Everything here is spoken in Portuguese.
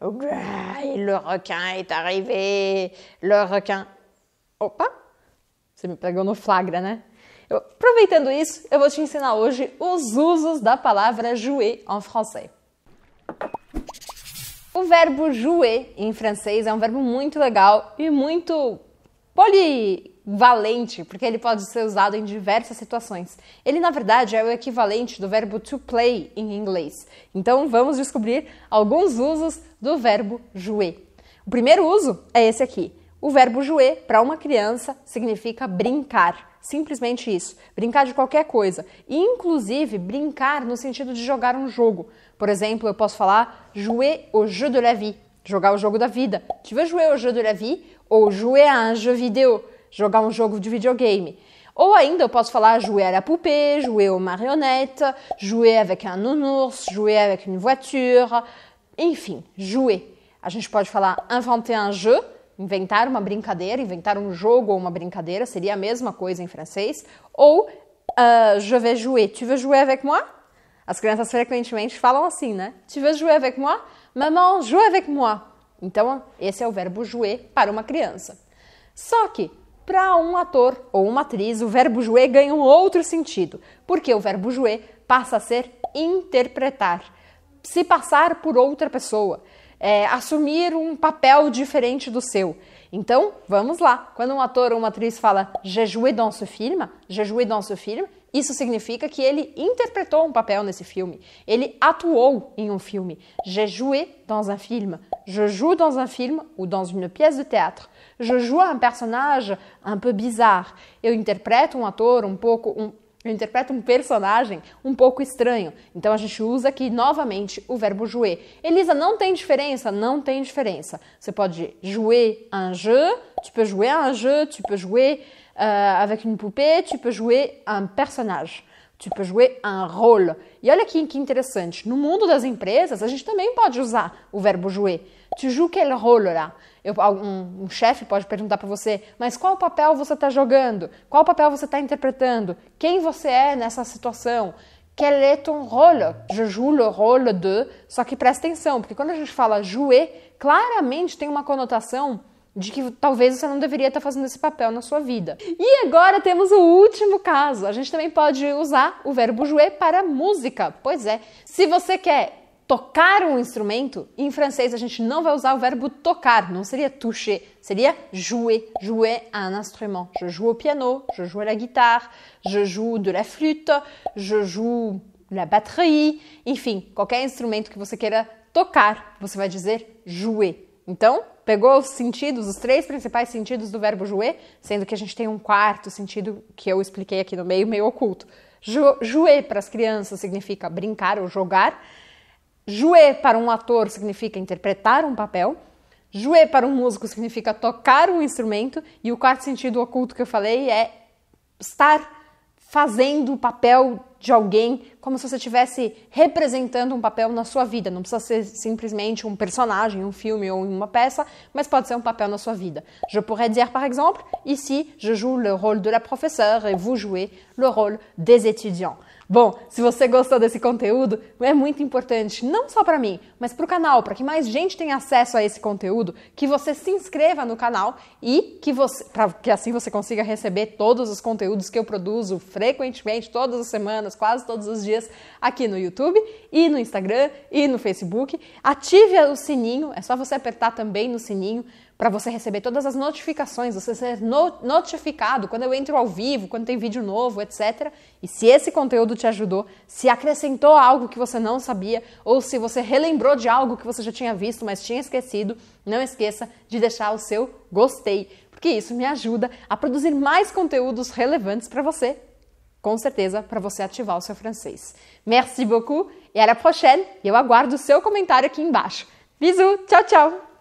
Le requin est arrivé! Le requin. Opa! Oh, Você me pegou no flagra, né? Eu, aproveitando isso, eu vou te ensinar hoje os usos da palavra jouer em francês. O verbo jouer em francês é um verbo muito legal e muito polivalente, porque ele pode ser usado em diversas situações. Ele, na verdade, é o equivalente do verbo to play em inglês. Então, vamos descobrir alguns usos do verbo jouer. O primeiro uso é esse aqui. O verbo jouer para uma criança significa brincar. Simplesmente isso. Brincar de qualquer coisa. Inclusive, brincar no sentido de jogar um jogo. Por exemplo, eu posso falar jouer au jeu de la vie jogar o jogo da vida. Tu veux jouer au jeu de la vie? Ou jouer à un jeu vidéo, jogar um jogo de videogame. Ou ainda eu posso falar jouer à la poupée, jouer aux marionnettes, jouer avec un nounours, jouer avec une voiture, enfim, jouer. A gente pode falar inventer un jeu, inventar uma brincadeira, inventar um jogo ou uma brincadeira, seria a mesma coisa em francês. Ou uh, je vais jouer, tu veux jouer avec moi? As crianças frequentemente falam assim, né? Tu veux jouer avec moi? Maman, joue avec moi. Então, esse é o verbo jouer para uma criança. Só que, para um ator ou uma atriz, o verbo jouer ganha um outro sentido, porque o verbo jouer passa a ser interpretar, se passar por outra pessoa, é, assumir um papel diferente do seu. Então, vamos lá. Quando um ator ou uma atriz fala je jouer dans ce film, je jouer dans ce film, isso significa que ele interpretou um papel nesse filme, ele atuou em um filme. J'ai joué dans un film. Je joue dans un film ou dans une pièce de théâtre. Je joue un personnage un peu bizarre. Eu interpreto um ator um pouco. Um, eu interpreto um personagem um pouco estranho. Então a gente usa aqui novamente o verbo jouer. Elisa, não tem diferença? Não tem diferença. Você pode jouer un jeu, tu peux jouer un jeu, tu peux jouer. Euh, avec une poupée, tu peux jouer un personnage. Tu peux jouer um rôle. E olha aqui que interessante. No mundo das empresas, a gente também pode usar o verbo jouer. Tu joues quel rôle lá? Eu, um, um chefe pode perguntar para você, mas qual papel você está jogando? Qual papel você está interpretando? Quem você é nessa situação? Quel é ton rôle? Je joue le rôle de. Só que presta atenção, porque quando a gente fala jouer, claramente tem uma conotação de que talvez você não deveria estar fazendo esse papel na sua vida. E agora temos o último caso. A gente também pode usar o verbo jouer para música. Pois é, se você quer tocar um instrumento, em francês a gente não vai usar o verbo tocar, não seria toucher, seria jouer, jouer un instrument. Je joue au piano, je joue à la guitare, je joue de la flûte, je joue la batterie, enfim, qualquer instrumento que você queira tocar, você vai dizer jouer. Então, pegou os sentidos, os três principais sentidos do verbo jouer, sendo que a gente tem um quarto sentido que eu expliquei aqui no meio, meio oculto. jouer para as crianças significa brincar ou jogar. Jouer para um ator significa interpretar um papel. Jouer para um músico significa tocar um instrumento. E o quarto sentido oculto que eu falei é estar fazendo o papel de alguém, como se você estivesse representando um papel na sua vida. Não precisa ser simplesmente um personagem, um filme ou uma peça, mas pode ser um papel na sua vida. Je pourrais dire, par exemple, ici, je joue le rôle de la professeure et vous jouez le rôle des étudiants. Bom, se você gostou desse conteúdo, é muito importante, não só para mim, mas para o canal, para que mais gente tenha acesso a esse conteúdo, que você se inscreva no canal e que você, para que assim você consiga receber todos os conteúdos que eu produzo frequentemente, todas as semanas, quase todos os dias aqui no YouTube e no Instagram e no Facebook. Ative o sininho, é só você apertar também no sininho para você receber todas as notificações, você ser notificado quando eu entro ao vivo, quando tem vídeo novo, etc. E se esse conteúdo te ajudou, se acrescentou algo que você não sabia, ou se você relembrou de algo que você já tinha visto, mas tinha esquecido, não esqueça de deixar o seu gostei, porque isso me ajuda a produzir mais conteúdos relevantes para você. Com certeza, para você ativar o seu francês. Merci beaucoup e à la prochaine! Eu aguardo o seu comentário aqui embaixo. Bisous, tchau, tchau!